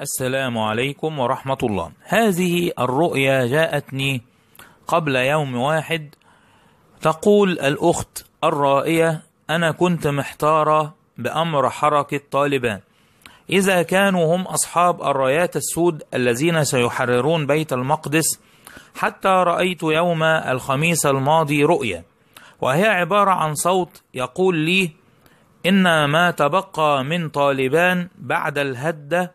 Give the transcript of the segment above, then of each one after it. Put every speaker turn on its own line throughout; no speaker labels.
السلام عليكم ورحمة الله هذه الرؤيا جاءتني قبل يوم واحد تقول الأخت الرائية أنا كنت محتارة بأمر حركة طالبان إذا كانوا هم أصحاب الرايات السود الذين سيحررون بيت المقدس حتى رأيت يوم الخميس الماضي رؤيا وهي عبارة عن صوت يقول لي إن ما تبقى من طالبان بعد الهدة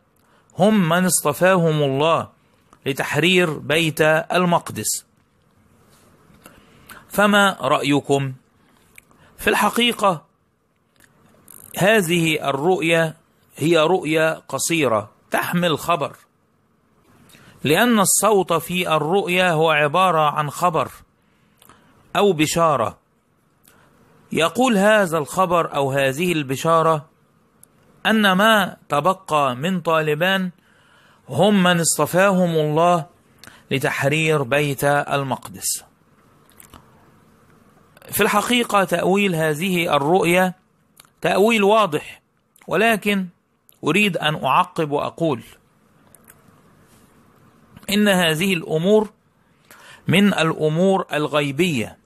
هم من اصطفاهم الله لتحرير بيت المقدس فما رأيكم؟ في الحقيقة هذه الرؤية هي رؤيا قصيرة تحمل خبر لأن الصوت في الرؤيا هو عبارة عن خبر أو بشارة يقول هذا الخبر أو هذه البشارة أن ما تبقى من طالبان هم من اصطفاهم الله لتحرير بيت المقدس في الحقيقة تأويل هذه الرؤية تأويل واضح ولكن أريد أن أعقب وأقول إن هذه الأمور من الأمور الغيبية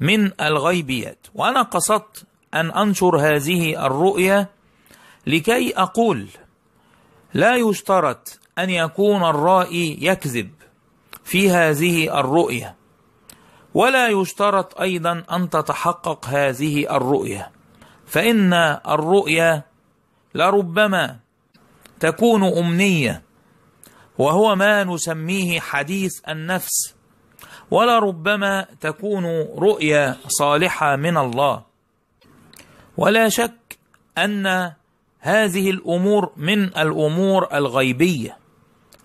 من الغيبيات وأنا قصدت أن أنشر هذه الرؤية لكي أقول لا يشترط أن يكون الرائي يكذب في هذه الرؤية ولا يشترط أيضا أن تتحقق هذه الرؤية فإن الرؤية لربما تكون أمنية وهو ما نسميه حديث النفس ولربما تكون رؤيا صالحة من الله ولا شك أن هذه الأمور من الأمور الغيبية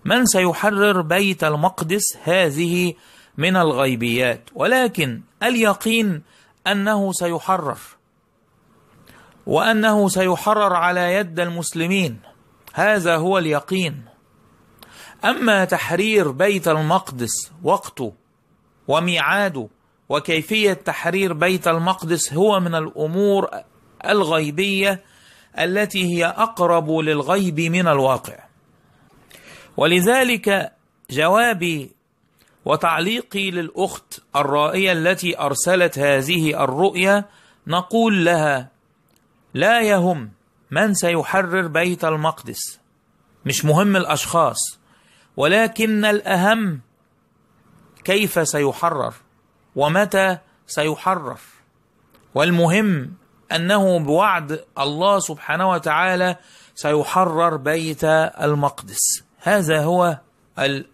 من سيحرر بيت المقدس هذه من الغيبيات ولكن اليقين أنه سيحرر وأنه سيحرر على يد المسلمين هذا هو اليقين أما تحرير بيت المقدس وقته وميعاده وكيفية تحرير بيت المقدس هو من الأمور الغيبية التي هي أقرب للغيب من الواقع ولذلك جوابي وتعليقي للأخت الرائية التي أرسلت هذه الرؤية نقول لها لا يهم من سيحرر بيت المقدس مش مهم الاشخاص ولكن الاهم كيف سيحرر ومتى سيحرر والمهم انه بوعد الله سبحانه وتعالى سيحرر بيت المقدس هذا هو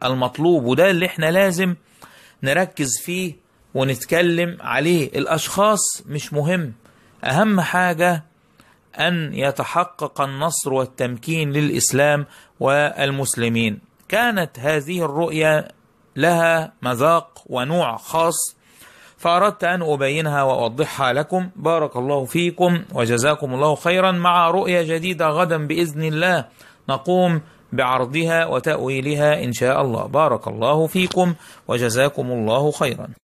المطلوب وده اللي احنا لازم نركز فيه ونتكلم عليه الاشخاص مش مهم اهم حاجه أن يتحقق النصر والتمكين للإسلام والمسلمين كانت هذه الرؤية لها مذاق ونوع خاص فأردت أن أبينها وأوضحها لكم بارك الله فيكم وجزاكم الله خيرا مع رؤية جديدة غدا بإذن الله نقوم بعرضها وتأويلها إن شاء الله بارك الله فيكم وجزاكم الله خيرا